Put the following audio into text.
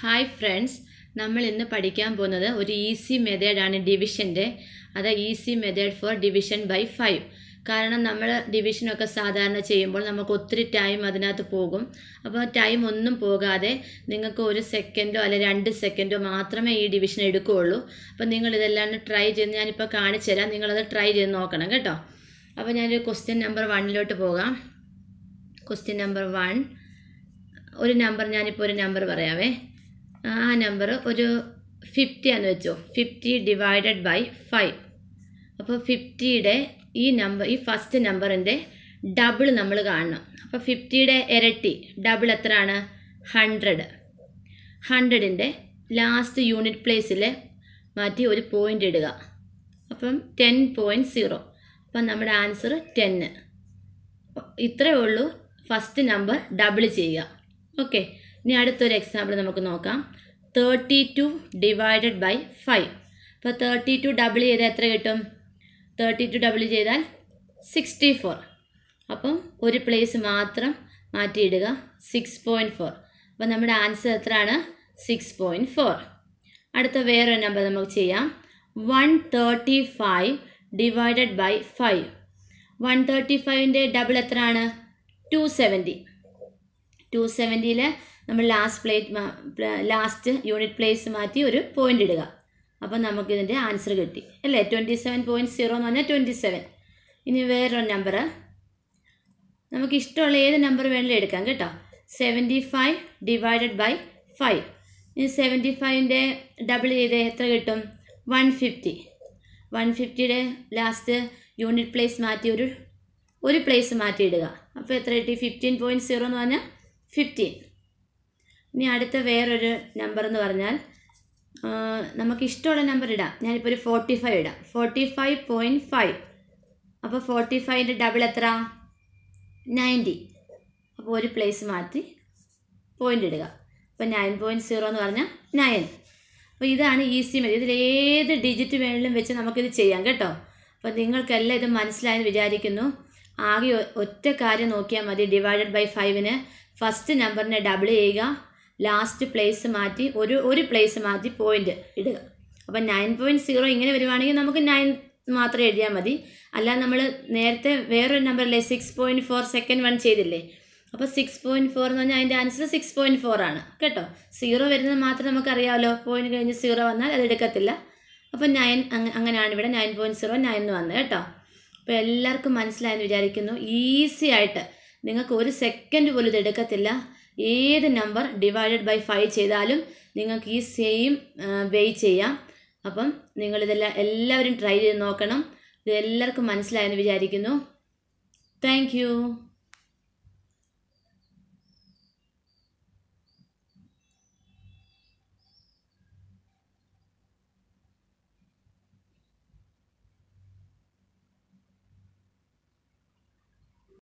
hi friends നമ്മൾ ഇന്ന് പഠിക്കാൻ പോകുന്നത് ഒരു ഈസി മെത്തേഡാണ് ഡിവിഷൻ്റെ അത് easy method for division by five കാരണം നമ്മൾ ഡിവിഷനൊക്കെ സാധാരണ ചെയ്യുമ്പോൾ നമുക്ക് ഒത്തിരി ടൈം അതിനകത്ത് പോകും അപ്പോൾ ടൈം ഒന്നും പോകാതെ നിങ്ങൾക്ക് ഒരു സെക്കൻഡോ അല്ലെ രണ്ട് സെക്കൻഡോ മാത്രമേ ഈ ഡിവിഷൻ എടുക്കുകയുള്ളൂ അപ്പോൾ നിങ്ങൾ ഇതെല്ലാം ട്രൈ ചെയ്ത് ഞാനിപ്പോൾ കാണിച്ചു തരാം നിങ്ങളത് ട്രൈ ചെയ്ത് നോക്കണം കേട്ടോ അപ്പോൾ ഞാനൊരു ക്വസ്റ്റ്യൻ നമ്പർ വണ്ണിലോട്ട് പോകാം ക്വസ്റ്റ്യൻ നമ്പർ വൺ ഒരു നമ്പർ ഞാനിപ്പോൾ ഒരു നമ്പർ പറയാവേ ആ നമ്പർ ഒരു ഫിഫ്റ്റി എന്ന് വെച്ചോ ഫിഫ്റ്റി ഡിവൈഡഡ് ബൈ ഫൈവ് അപ്പോൾ ഫിഫ്റ്റിയുടെ ഈ നമ്പർ ഈ ഫസ്റ്റ് നമ്പറിൻ്റെ ഡബിൾ നമ്മൾ കാണണം അപ്പോൾ ഫിഫ്റ്റിയുടെ ഇരട്ടി ഡബിൾ എത്രയാണ് ഹൺഡ്രഡ് ഹൺഡ്രഡിൻ്റെ ലാസ്റ്റ് യൂണിറ്റ് പ്ലേസിൽ മാറ്റി ഒരു പോയിൻ്റ് ഇടുക അപ്പം ടെൻ പോയിൻറ്റ് സീറോ അപ്പം നമ്മുടെ ആൻസർ ടെന്ന് ഇത്രയേ ഉള്ളൂ ഫസ്റ്റ് നമ്പർ ഡബിൾ ചെയ്യുക ഓക്കെ ഇനി അടുത്തൊരു എക്സാമ്പിൾ നമുക്ക് നോക്കാം thirty two divided by five അപ്പോൾ തേർട്ടി ടു ഡബിൾ ചെയ്താൽ എത്ര കിട്ടും തേർട്ടി ടു ഡബിൾ ചെയ്താൽ സിക്സ്റ്റി ഫോർ അപ്പം ഒരു പ്ലേസ് മാത്രം മാറ്റിയിടുക സിക്സ് പോയിൻറ്റ് ഫോർ അപ്പം നമ്മുടെ ആൻസർ എത്രയാണ് സിക്സ് പോയിൻറ്റ് ഫോർ അടുത്ത വേറൊരു നമ്പർ നമുക്ക് ചെയ്യാം one thirty five divided by five one thirty ഫൈവിൻ്റെ ഡബിൾ എത്രയാണ് ടു സെവൻറ്റി ടു സെവൻറ്റിയിലെ നമ്മൾ last plate last unit place മാറ്റി ഒരു പോയിന്റ് ഇടുക അപ്പോൾ നമുക്കിതിൻ്റെ ആൻസർ കിട്ടി അല്ലേ ട്വൻറ്റി സെവൻ പോയിൻറ്റ് സീറോ എന്ന് പറഞ്ഞാൽ ട്വൻറ്റി സെവൻ ഇനി വേറൊരു നമ്പർ നമുക്ക് ഇഷ്ടമുള്ള ഏത് നമ്പർ വേണമെങ്കിലും എടുക്കാം കേട്ടോ seventy five divided by five ഇനി സെവൻറ്റി ഫൈവിൻ്റെ ഡബിൾ ചെയ്ത് എത്ര കിട്ടും വൺ ഫിഫ്റ്റി വൺ ഫിഫ്റ്റിയുടെ ലാസ്റ്റ് യൂണിറ്റ് പ്ലേസ് മാറ്റി ഒരു ഒരു പ്ലേസ് മാറ്റിയിടുക അപ്പോൾ എത്ര കിട്ടി ഫിഫ്റ്റീൻ പോയിൻറ്റ് സീറോ എന്ന് പറഞ്ഞാൽ ഫിഫ്റ്റീൻ ഇനി അടുത്ത വേറൊരു നമ്പർ എന്ന് പറഞ്ഞാൽ നമുക്ക് ഇഷ്ടമുള്ള നമ്പർ ഇടാം ഞാനിപ്പോൾ ഒരു ഫോർട്ടി ഫൈവ് ഇടാം ഫോർട്ടി ഫൈവ് പോയിൻറ്റ് ഫൈവ് അപ്പോൾ ഫോർട്ടി ഫൈവിൻ്റെ ഡബിൾ എത്ര നയൻറ്റി അപ്പോൾ ഒരു പ്ലേസ് മാറ്റി പോയിൻ്റ് ഇടുക അപ്പോൾ നയൻ പോയിൻറ്റ് സീറോ എന്ന് പറഞ്ഞാൽ നയൻ അപ്പോൾ ഇതാണ് ഈസി മെത്തേഡ് ഇതിൽ ഏത് ഡിജിറ്റ് വേണമെങ്കിലും വെച്ച് നമുക്കിത് ചെയ്യാം കേട്ടോ അപ്പോൾ നിങ്ങൾക്കെല്ലാം ഇത് മനസ്സിലായെന്ന് വിചാരിക്കുന്നു ആകെ ഒറ്റ കാര്യം നോക്കിയാൽ മതി ഡിവൈഡഡ് ബൈ ഫൈവിന് ഫസ്റ്റ് നമ്പറിനെ ഡബിൾ ചെയ്യുക ലാസ്റ്റ് പ്ലേസ് മാറ്റി ഒരു ഒരു പ്ലേസ് മാറ്റി പോയിന്റ് ഇടുക അപ്പം നയൻ പോയിൻറ്റ് സീറോ ഇങ്ങനെ വരുവാണെങ്കിൽ നമുക്ക് നയൻ മാത്രം എഴുതിയാൽ മതി അല്ല നമ്മൾ നേരത്തെ വേറൊരു നമ്പറല്ലേ six point four second one ചെയ്തില്ലേ അപ്പോൾ സിക്സ് പോയിൻറ്റ് ഫോർ എന്ന് പറഞ്ഞാൽ അതിൻ്റെ ആൻസർ സിക്സ് പോയിൻറ്റ് ഫോർ ആണ് കേട്ടോ സീറോ വരുന്നത് മാത്രം നമുക്കറിയാമല്ലോ പോയിൻറ്റ് കഴിഞ്ഞ് സീറോ വന്നാൽ അത് എടുക്കത്തില്ല അപ്പോൾ നയൻ അങ്ങനെയാണ് ഇവിടെ നയൻ പോയിൻറ്റ് സീറോ നയൻ എന്ന് വന്നത് കേട്ടോ അപ്പോൾ എല്ലാവർക്കും മനസ്സിലായെന്ന് വിചാരിക്കുന്നു ഈസി ആയിട്ട് നിങ്ങൾക്ക് ഒരു സെക്കൻഡ് പോലും ഇത് എടുക്കത്തില്ല ഏത് നമ്പർ ഡിവൈഡഡ് ബൈ ഫൈവ് ചെയ്താലും നിങ്ങൾക്ക് ഈ സെയിം വേ ചെയ്യാം അപ്പം നിങ്ങളിതെല്ലാം എല്ലാവരും ട്രൈ ചെയ്ത് നോക്കണം ഇത് എല്ലാവർക്കും മനസ്സിലായെന്ന് വിചാരിക്കുന്നു താങ്ക്